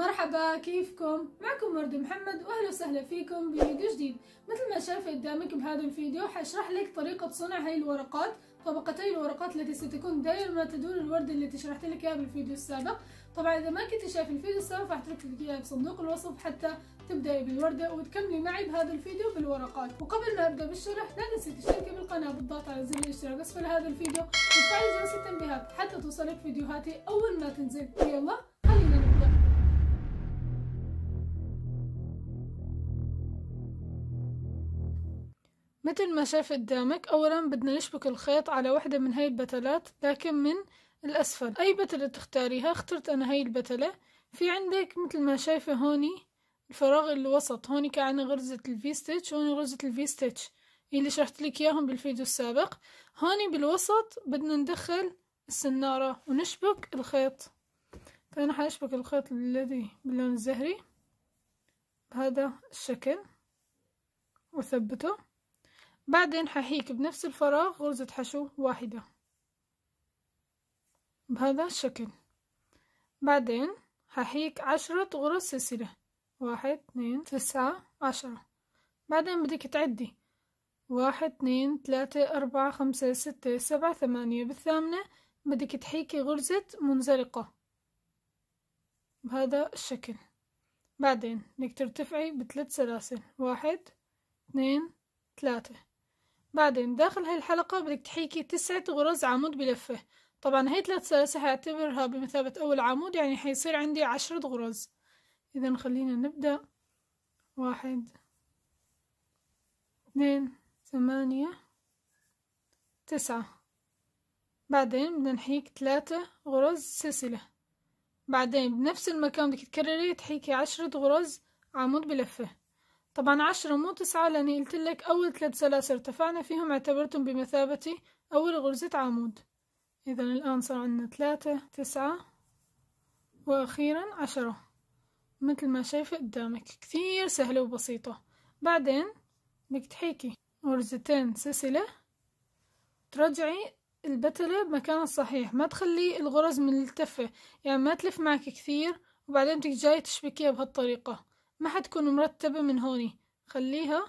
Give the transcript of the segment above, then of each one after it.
مرحبا كيفكم معكم ورد محمد واهلا وسهلا فيكم بفيديو جديد مثل ما شايفه قدامك بهذا الفيديو حشرح لك طريقة صنع هاي الورقات طبقتي الورقات التي ستكون دائما تدور الورده التي شرحت لك اياها بالفيديو السابق طبعا اذا ما كنت شايف الفيديو السابق فحترك لك اياه بصندوق الوصف حتى تبداي بالوردة وتكملي معي بهذا الفيديو بالورقات وقبل ما ابدا بالشرح لا تنسي تشتركي بالقناة بالضغط على زر الاشتراك اسفل هذا الفيديو وتفعلي جرس التنبيهات حتى توصلك فيديوهاتي اول ما تنزل يلا مثل ما شاف قدامك أولا بدنا نشبك الخيط على وحدة من هاي البتلات لكن من الأسفل أي بتلة تختاريها اخترت أنا هاي البتلة في عندك مثل ما شايفة هوني الفراغ الوسط وسط هوني كأنه غرزة الفي ستيتش هوني غرزة الفي ستيتش اللي شرحت لك إياهم بالفيديو السابق هوني بالوسط بدنا ندخل السنارة ونشبك الخيط فأنا طيب حأشبك الخيط الذي باللون الزهري بهذا الشكل وثبته بعدين ححيك بنفس الفراغ غرزة حشو واحدة بهذا الشكل بعدين ححيك عشرة غرز سلسلة واحد اثنين تسعة عشرة بعدين بدك تعدي واحد اثنين ثلاثة أربعة خمسة ستة سبعة ثمانية بالثامنة بدك تحيكي غرزة منزلقة بهذا الشكل بعدين بدك ترتفعي بثلاث سلاسل واحد اثنين ثلاثة بعدين داخل هاي الحلقة بدك تحيكي تسعة غرز عمود بلفة طبعا هاي ثلاث سلاسل هعتبرها بمثابة أول عمود يعني حيصير عندي عشرة غرز إذا خلينا نبدأ واحد اثنين ثمانية تسعة بعدين بدنا نحيك ثلاثة غرز سلسلة بعدين بنفس المكان بدك تكرري تحيكي عشرة غرز عمود بلفة طبعا عشرة مو تسعة لأني لك أول ثلاث سلاسل ارتفعنا فيهم اعتبرتهم بمثابة أول غرزة عمود إذا الآن صار عندنا ثلاثة تسعة وأخيرا عشرة مثل ما شايفة قدامك كثير سهلة وبسيطة بعدين بدك تحيكي غرزتين سلسلة ترجعي البتلة بمكانها الصحيح ما تخلي الغرز ملتفة يعني ما تلف معك كثير وبعدين بدك جاي تشبكيها بهالطريقة ما حتكون مرتبة من هوني خليها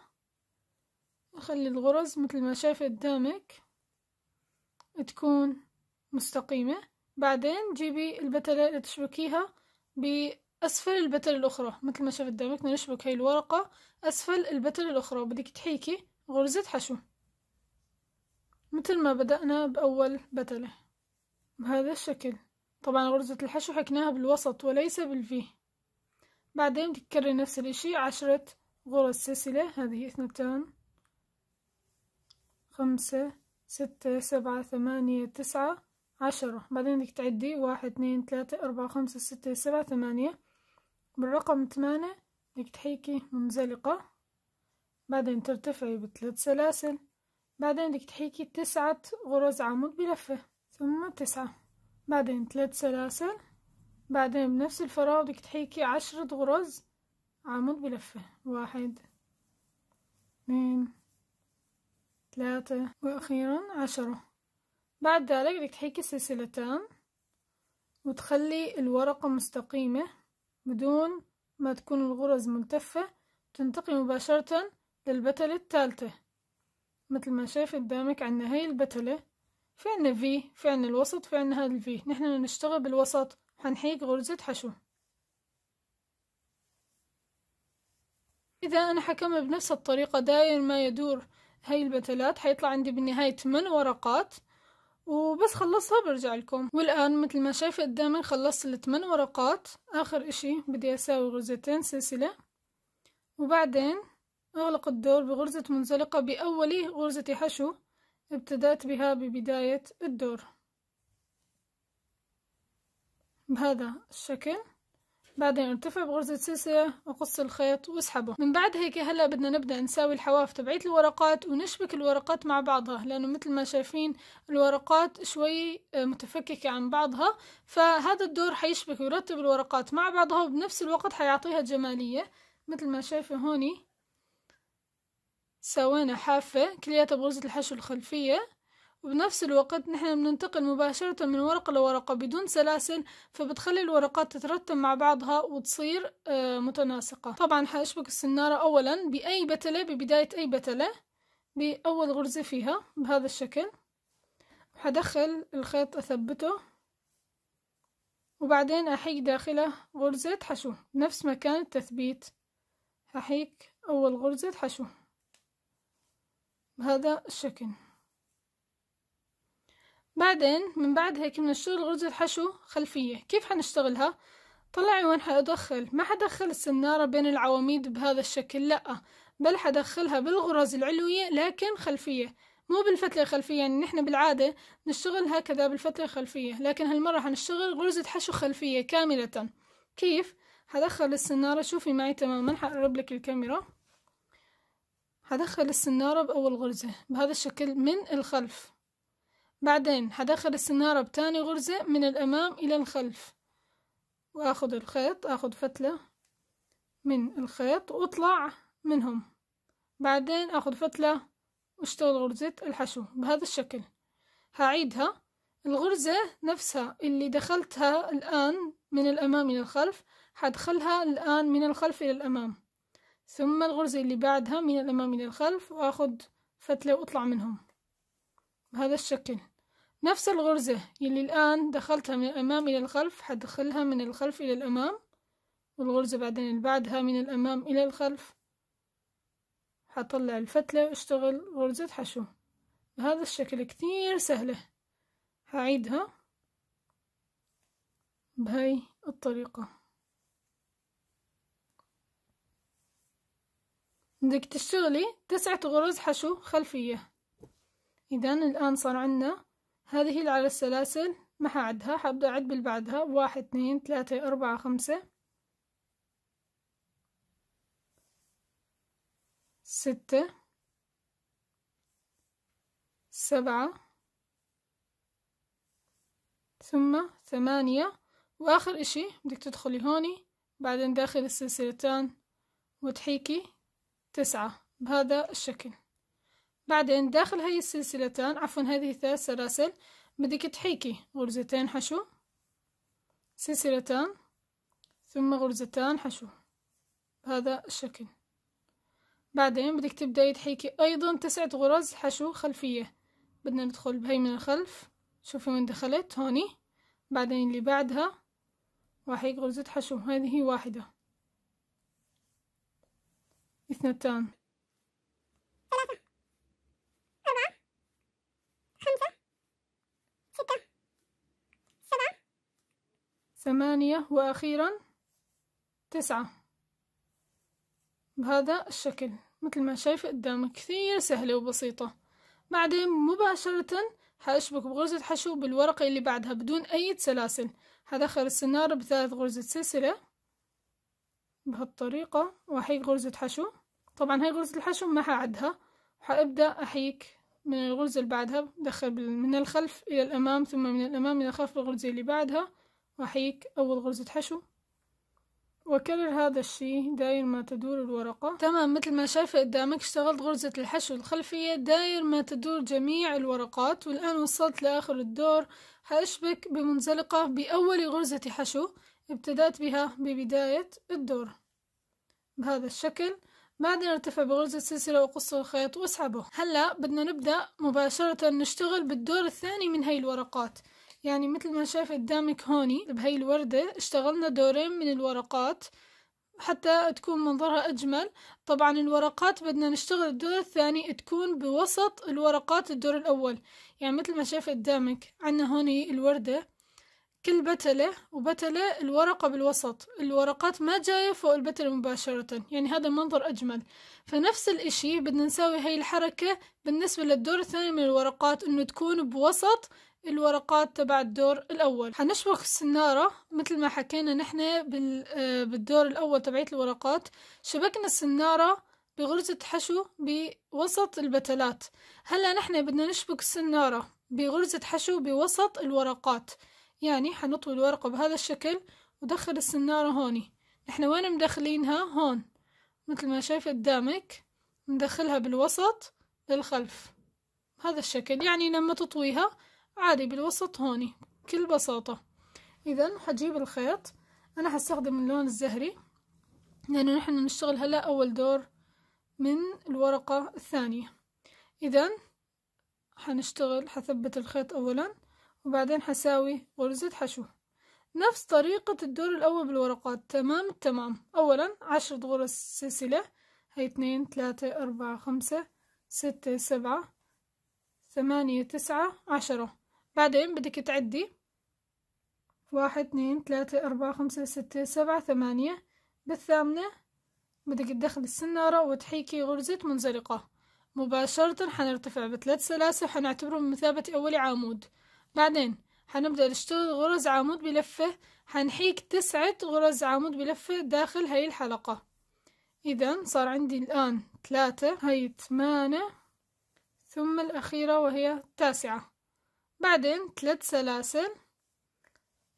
وخلي الغرز مثل ما شايفة قدامك تكون مستقيمة بعدين جيبي البتلة اللي تشبكيها بأسفل البتلة الأخرى مثل ما شايفة قدامك بدنا نشبك هاي الورقة أسفل البتلة الأخرى بدك تحيكي غرزة حشو مثل ما بدأنا بأول بتلة بهذا الشكل طبعا غرزة الحشو حكناها بالوسط وليس بالفي بعدين تكرر نفس الاشي عشرة غرز سلسلة هذه اثنتان خمسة ستة سبعة ثمانية تسعة عشرة بعدين بدك تعدي واحد اثنين ثلاثة أربعة خمسة ستة سبعة ثمانية بالرقم ثمانية بدك تحيكي منزلقة بعدين ترتفعي بثلاث سلاسل بعدين بدك تحيكي تسعة غرز عمود بلفة ثم تسعة بعدين ثلاث سلاسل بعدين بنفس الفراغ بدك تحيكي عشرة غرز عمود بلفة واحد اثنين ثلاثة وأخيرا عشرة بعد ذلك بدك تحيكي سلسلتان وتخلي الورقة مستقيمة بدون ما تكون الغرز ملتفة تنتقي مباشرة للبتلة الثالثة مثل ما شايف قدامك عنا هاي البتلة في عنا في في عنا الوسط في عنا هذا الفي نحن نشتغل بالوسط هنحيك غرزة حشو إذا أنا حكمت بنفس الطريقة داير ما يدور هاي البتلات حيطلع عندي بالنهاية 8 ورقات وبس خلصها برجع لكم والآن مثل ما شايفة قدامي خلصت الثمان ورقات آخر إشي بدي أساوي غرزتين سلسلة وبعدين أغلق الدور بغرزة منزلقة بأول غرزة حشو ابتدأت بها ببداية الدور بهذا الشكل بعدين ارتفع بغرزة سلسلة وقص الخيط واسحبه من بعد هيك هلا بدنا نبدأ نساوي الحواف تبعيت الورقات ونشبك الورقات مع بعضها لأنه مثل ما شايفين الورقات شوي متفككة عن بعضها فهذا الدور حيشبك ويرتب الورقات مع بعضها وبنفس الوقت حيعطيها جمالية مثل ما شايفة هوني سوينا حافة كلياتها بغرزة الحشو الخلفية وبنفس الوقت نحن بننتقل مباشرة من ورقة لورقة بدون سلاسل فبتخلي الورقات تترتب مع بعضها وتصير آه، متناسقة طبعا حأشبك السنارة أولا بأي بتلة ببداية أي بتلة بأول غرزة فيها بهذا الشكل حدخل الخيط أثبته وبعدين أحيك داخله غرزة حشو نفس مكان التثبيت أحيك أول غرزة حشو بهذا الشكل بعدين من بعد هيك بنشتغل غرزة حشو خلفية كيف حنشتغلها؟ طلعي وين حأدخل ما حدخل السنارة بين العواميد بهذا الشكل لأ بل حدخلها بالغرز العلوية لكن خلفية مو بالفتلة الخلفية يعني نحن بالعادة نشتغل هكذا بالفتلة الخلفية لكن هالمرة حنشتغل غرزة حشو خلفية كاملة كيف؟ حدخل السنارة شوفي معي تماما حقرب لك الكاميرا حدخل السنارة بأول غرزة بهذا الشكل من الخلف بعدين هدخل السنارة بتاني غرزة من الأمام إلى الخلف وأخذ الخيط أخذ فتلة من الخيط وأطلع منهم بعدين أخذ فتلة واشتغل غرزة الحشو بهذا الشكل هعيدها الغرزة نفسها اللي دخلتها الآن من الأمام إلى الخلف هدخلها الآن من الخلف إلى الأمام ثم الغرزة اللي بعدها من الأمام إلى الخلف وأخذ فتلة وأطلع منهم بهذا الشكل نفس الغرزة يلي الآن دخلتها من الأمام إلى الخلف حدخلها من الخلف إلى الأمام والغرزة بعدين اللي بعدها من الأمام إلى الخلف حطلع الفتلة واشتغل غرزة حشو بهذا الشكل كتير سهلة هعيدها بهاي الطريقة بدك تشتغلي تسعة غرز حشو خلفية إذا الآن صار عنا هذه اللي على السلاسل ما حعدها حبدأ أعد بالبعدها بعدها واحد اثنين ثلاثة أربعة خمسة ستة سبعة ثم ثمانية وآخر إشي بدك تدخلي هوني بعدين داخل السلسلتان وتحيكي تسعة بهذا الشكل بعدين داخل هاي السلسلتان عفوا هذه ثلاث سلاسل بدك تحيكي غرزتين حشو سلسلتان ثم غرزتان حشو بهذا الشكل بعدين بدك تبدأي تحيكي أيضا تسعة غرز حشو خلفية بدنا ندخل بهي من الخلف شوفي وين دخلت هوني بعدين اللي بعدها راح غرزة حشو هذه واحدة اثنتان ثمانية وأخيرا تسعة بهذا الشكل مثل ما شايف قدامك كثير سهلة وبسيطة بعدين مباشرة حأشبك بغرزة حشو بالورقة اللي بعدها بدون أي سلاسل حدخل السنارة بثلاث غرزة سلسلة بهالطريقة وأحيك غرزة حشو طبعا هاي غرزة الحشو ما حعدها حأبدأ أحيك من الغرزة اللي بعدها بدخل من الخلف إلى الأمام ثم من الأمام إلى الخلف الغرزة اللي بعدها أحيك أول غرزة حشو وكرر هذا الشي داير ما تدور الورقة تمام مثل ما شايفة قدامك اشتغلت غرزة الحشو الخلفية داير ما تدور جميع الورقات والآن وصلت لآخر الدور هأشبك بمنزلقة بأول غرزة حشو ابتدأت بها ببداية الدور بهذا الشكل بعدين ارتفع بغرزة سلسلة وقص الخيط واسحبه هلأ بدنا نبدأ مباشرة نشتغل بالدور الثاني من هاي الورقات يعني مثل ما شايف قدامك هوني بهي الوردة اشتغلنا دورين من الورقات حتى تكون منظرها أجمل طبعا الورقات بدنا نشتغل الدور الثاني تكون بوسط الورقات الدور الأول يعني مثل ما شايف قدامك عنا هوني الوردة كل بتلة وبتلة الورقة بالوسط الورقات ما جاية فوق البتلة مباشرة يعني هذا منظر أجمل فنفس الإشي بدنا نساوي هاي الحركة بالنسبة للدور الثاني من الورقات إنه تكون بوسط الورقات تبع الدور الأول حنشبك السنارة مثل ما حكينا نحن آه، بالدور الأول تبعية الورقات شبكنا السنارة بغرزة حشو بوسط البتلات هلا نحن بدنا نشبك السنارة بغرزة حشو بوسط الورقات يعني حنطوي الورقة بهذا الشكل ودخل السنارة هوني نحن وين مدخلينها هون مثل ما شايف قدامك ندخلها بالوسط للخلف هذا الشكل يعني لما تطويها عادي بالوسط هوني بكل بساطة إذا حجيب الخيط أنا هستخدم اللون الزهري لأنه نحن نشتغل هلا أول دور من الورقة الثانية إذا هنشتغل هثبت الخيط أولا وبعدين هساوي غرزة حشو نفس طريقة الدور الأول بالورقات تمام التمام أولا عشرة غرز سلسلة هي اثنين ثلاثة أربعة خمسة ستة سبعة ثمانية تسعة عشرة بعدين بدك تعدي واحد اثنين ثلاثة أربعة خمسة ستة سبعة ثمانية بالثامنة بدك تدخل السنارة وتحيكي غرزة منزلقة مباشرة حنرتفع بثلاث سلاسل حنعتبره بمثابة أول عمود بعدين حنبدأ نشتغل غرز عمود بلفة حنحيك تسعة غرز عمود بلفة داخل هاي الحلقة إذا صار عندي الآن ثلاثة هاي ثمانية ثم الأخيرة وهي تاسعة بعدين ثلاث سلاسل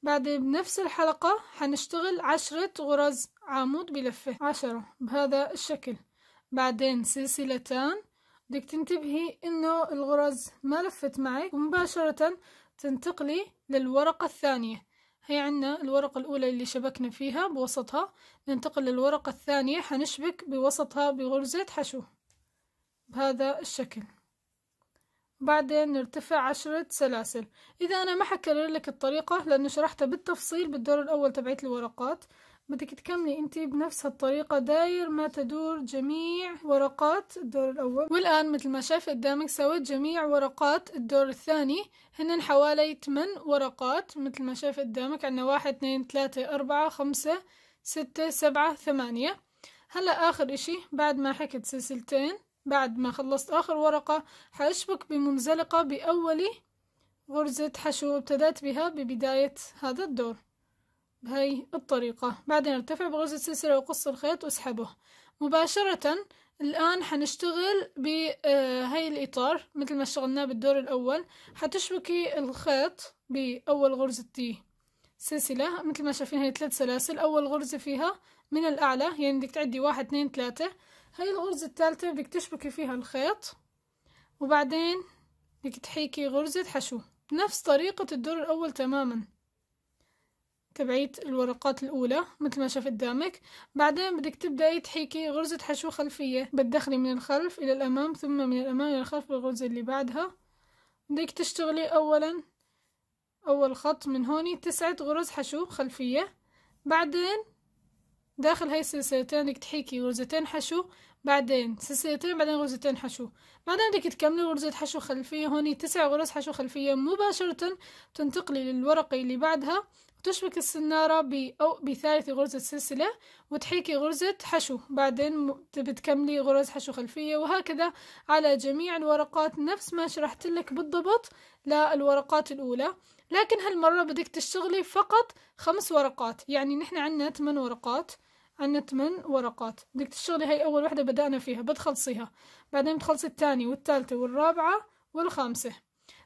بعدين بنفس الحلقة حنشتغل عشرة غرز عمود بلفة عشرة بهذا الشكل بعدين سلسلتان بدك تنتبهي انه الغرز ما لفت معك ومباشرة تنتقلي للورقة الثانية هي عنا الورقة الأولى اللي شبكنا فيها بوسطها ننتقل للورقة الثانية حنشبك بوسطها بغرزة حشو بهذا الشكل بعدين نرتفع عشرة سلاسل إذا أنا ما حكرر لك الطريقة لأنه شرحتها بالتفصيل بالدور الأول تبعت الورقات بدك تكملي انت بنفس هالطريقة داير ما تدور جميع ورقات الدور الأول والآن مثل ما شايفة قدامك سويت جميع ورقات الدور الثاني هن حوالي 8 ورقات مثل ما شايفة قدامك عنا واحد اثنين ثلاثة أربعة خمسة ستة سبعة ثمانية هلا آخر اشي بعد ما حكت سلسلتين بعد ما خلصت آخر ورقة حأشبك بمنزلقة بأول غرزة حشو ابتدأت بها ببداية هذا الدور بهاي الطريقة بعدين ارتفع بغرزة سلسلة وقص الخيط واسحبه مباشرة الآن حنشتغل بهاي آه، الإطار مثل ما اشتغلناه بالدور الأول حتشبكي الخيط بأول غرزة تي سلسلة مثل ما شايفين هي ثلاث سلاسل أول غرزة فيها من الأعلى يعني بدك تعدي واحد اثنين ثلاثة هاي الغرزة الثالثة بدك تشبكي فيها الخيط وبعدين بدك تحيكي غرزة حشو بنفس طريقة الدور الأول تماما تبعيت الورقات الأولى مثل ما شاف قدامك بعدين بدك تبدأي تحيكي غرزة حشو خلفية بتدخلي من الخلف إلى الأمام ثم من الأمام إلى الخلف بالغرزة اللي بعدها بدك تشتغلي أولا أول خط من هوني تسعة غرز حشو خلفية بعدين داخل هاي السلسلتين بدك تحيكي غرزتين حشو بعدين سلسلتين بعدين غرزتين حشو بعدين بدك تكملي غرزة حشو خلفية هوني تسع غرز حشو خلفية مباشرة تنتقلي للورقة اللي بعدها وتشبك السنارة ب أو بثالث غرزة سلسلة وتحيكي غرزة حشو بعدين بتكملي غرز حشو خلفية وهكذا على جميع الورقات نفس ما شرحت لك بالضبط للورقات الأولى لكن هالمرة بدك تشتغلي فقط خمس ورقات يعني نحن عنا ثمان ورقات عندنا ثمان ورقات بدك تشتغلي هاي أول وحدة بدأنا فيها بتخلصيها بعدين بتخلصي الثانيه والثالثه والرابعة والخامسة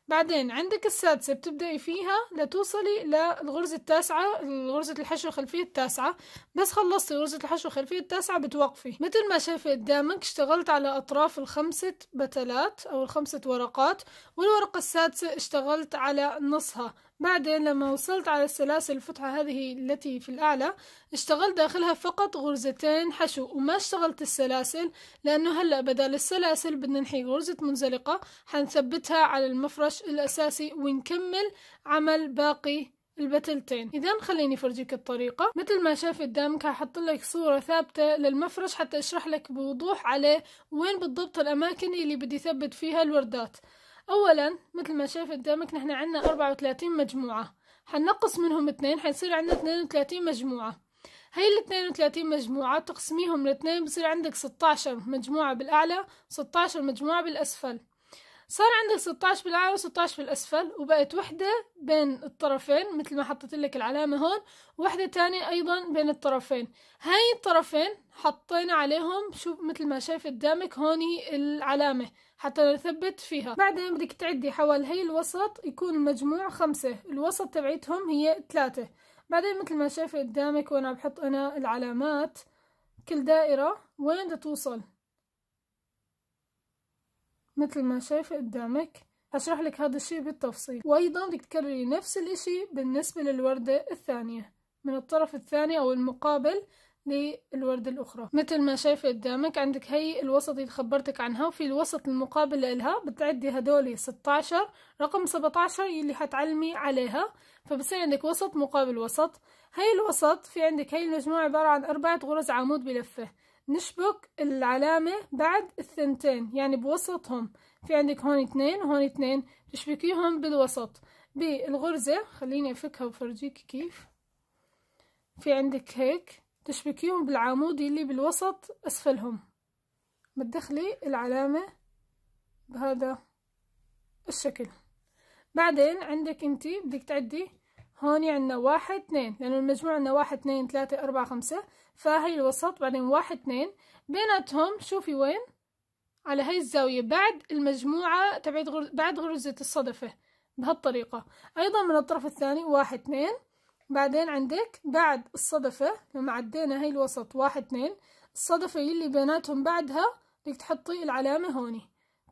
بعدين عندك السادسة بتبدأي فيها لتوصلي للغرزة التاسعة غرزة الحشو الخلفية التاسعة بس خلصتي غرزة الحشو الخلفية التاسعة بتوقفي مثل ما شايفة قدامك اشتغلت على أطراف الخمسة بتلات أو الخمسة ورقات والورقة السادسة اشتغلت على نصها بعدين لما وصلت على السلاسل الفتحة هذه التي في الأعلى اشتغلت داخلها فقط غرزتين حشو وما اشتغلت السلاسل لأنه هلأ بدل السلاسل بدنا نحي غرزة منزلقة حنثبتها على المفرش الأساسي ونكمل عمل باقي البتلتين اذا خليني افرجيك الطريقه مثل ما شاف قدامك هحط لك صوره ثابته للمفرش حتى اشرح لك بوضوح عليه وين بالضبط الاماكن اللي بدي ثبت فيها الوردات أولا مثل ما شايف قدامك نحن عنا أربعة مجموعة حنقص منهم اثنين حيصير عنا 32 مجموعة هي ال 32 مجموعة تقسميهم لاثنين بصير عندك 16 مجموعة بالأعلى 16 مجموعة بالأسفل صار عندك 16 بالأعلى و16 بالأسفل وبقت وحدة بين الطرفين مثل ما حطيت لك العلامة هون وحدة تانية أيضا بين الطرفين هاي الطرفين حطينا عليهم شو مثل ما شايف قدامك هوني العلامة حتى نثبت فيها بعدين بدك تعدي حوالي هي الوسط يكون المجموع خمسة الوسط تبعيتهم هي ثلاثة بعدين مثل ما شايف قدامك وأنا بحط أنا العلامات كل دائرة وين بدها توصل مثل ما شايف قدامك هشرح لك هذا الشيء بالتفصيل وأيضا بدك تكرري نفس الإشي بالنسبة للوردة الثانية من الطرف الثاني أو المقابل للوردة الأخرى مثل ما شايفة قدامك عندك هي الوسط اللي خبرتك عنها وفي الوسط المقابل لها بتعدي هدول 16 رقم 17 اللي حتعلمي عليها فبصير عندك وسط مقابل وسط هي الوسط في عندك هي المجموعة عبارة عن أربعة غرز عمود بلفة نشبك العلامة بعد الثنتين يعني بوسطهم في عندك هون اثنين وهون اثنين تشبكيهم بالوسط بالغرزة خليني أفكها وفرجيك كيف في عندك هيك تشبكيهم بالعمود اللي بالوسط أسفلهم بتدخلي العلامة بهذا الشكل بعدين عندك انتي بدك تعدي هوني عنا واحد اثنين لأنه المجموع عنا واحد اثنين ثلاثة أربعة خمسة فهي الوسط بعدين واحد اثنين بيناتهم شوفي وين على هاي الزاوية بعد المجموعة تبعت غرز بعد غرزة الصدفة بهالطريقة أيضا من الطرف الثاني واحد اثنين بعدين عندك بعد الصدفة لما عدينا هاي الوسط واحد اثنين الصدفة يلي بيناتهم بعدها بدك تحطي العلامة هوني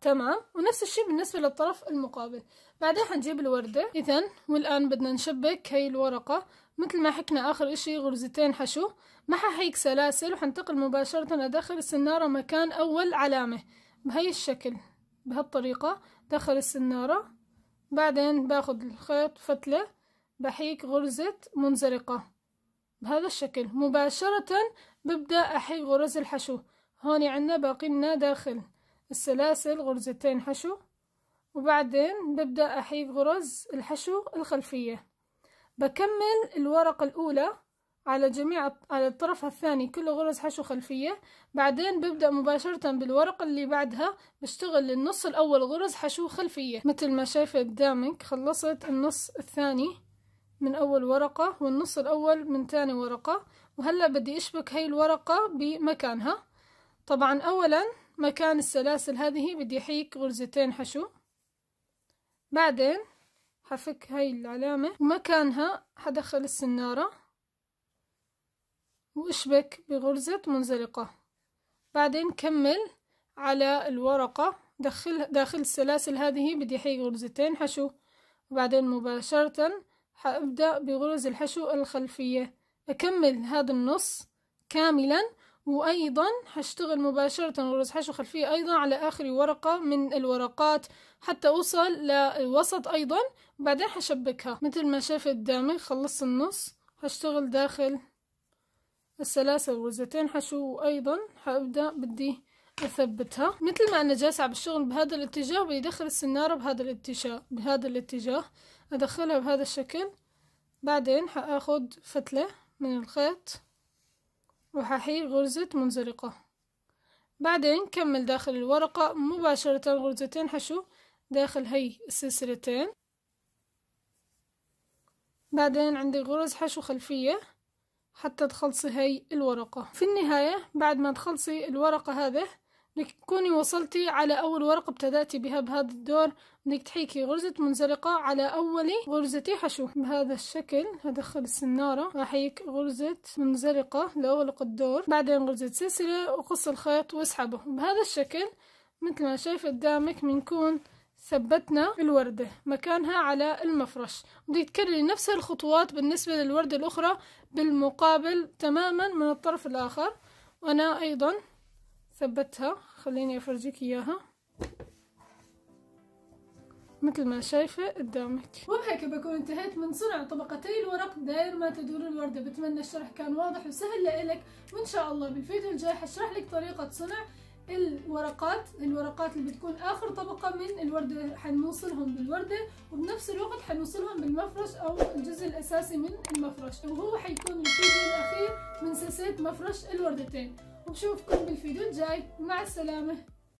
تمام ونفس الشيء بالنسبة للطرف المقابل بعدين حنجيب الوردة اذا والان بدنا نشبك هي الورقة مثل ما حكنا اخر اشي غرزتين حشو ما ححيك سلاسل وحنتقل مباشرة ادخل السنارة مكان اول علامة بهي الشكل بهالطريقة دخل السنارة بعدين باخد الخيط فتلة بحيك غرزة منزلقة بهذا الشكل مباشرة ببدأ أحيك غرز الحشو هون عنا باقي لنا داخل السلاسل غرزتين حشو وبعدين ببدأ أحيف غرز الحشو الخلفية بكمل الورقة الأولى على جميع على الطرف الثاني كله غرز حشو خلفية بعدين ببدأ مباشرة بالورقة اللي بعدها بشتغل النص الأول غرز حشو خلفية مثل ما شايفة قدامك خلصت النص الثاني من أول ورقة والنص الأول من ثاني ورقة وهلأ بدي أشبك هاي الورقة بمكانها طبعا أولا مكان السلاسل هذه بدي أحيك غرزتين حشو بعدين حفك هاي العلامة ومكانها حدخل السنارة واشبك بغرزة منزلقة بعدين كمل على الورقة دخل داخل السلاسل هذه بدي أحيك غرزتين حشو وبعدين مباشرة حأبدأ بغرز الحشو الخلفية أكمل هذا النص كاملا وأيضا هشتغل مباشرة غرز حشو خلفية أيضا على آخر ورقة من الورقات حتى أوصل للوسط أيضا بعدين هشبكها مثل ما شاف قدامي خلصت النص هشتغل داخل السلاسل غرزتين حشو وايضا هبدأ بدي أثبتها مثل ما أنا جالسة عم بشتغل بهذا الاتجاه بيدخل السنارة بهذا الاتجاه بهذا الاتجاه أدخلها بهذا الشكل بعدين هاخذ فتلة من الخيط وححي غرزة منزلقة بعدين كمل داخل الورقة مباشرة غرزتين حشو داخل هاي السلسلتين بعدين عندي غرز حشو خلفية حتى تخلصي هاي الورقة في النهاية بعد ما تخلصي الورقة هذه انك تكوني وصلتي على أول ورقة ابتدأتي بها بهذا الدور انك تحيكي غرزة منزلقة على أول غرزة حشو بهذا الشكل هدخل السنارة أحيك غرزة منزلقة لأغلق الدور بعدين غرزة سلسلة وقص الخيط واسحبه بهذا الشكل مثل ما شايف قدامك بنكون ثبتنا الوردة مكانها على المفرش بدي تكرري نفس الخطوات بالنسبة للوردة الأخرى بالمقابل تماما من الطرف الآخر وأنا أيضا ثبتها خليني افرجيك اياها مثل ما شايفة قدامك وبهيك بكون انتهيت من صنع طبقتي الورق داير ما تدور الوردة بتمنى الشرح كان واضح وسهل لإلك وإن شاء الله بالفيديو الجاي حشرح لك طريقة صنع الورقات الورقات اللي بتكون آخر طبقة من الوردة حنوصلهم بالوردة وبنفس الوقت حنوصلهم بالمفرش أو الجزء الأساسي من المفرش وهو حيكون الفيديو الأخير من سلسلة مفرش الوردتين ونشوفكم بالفيديو الجاي مع السلامه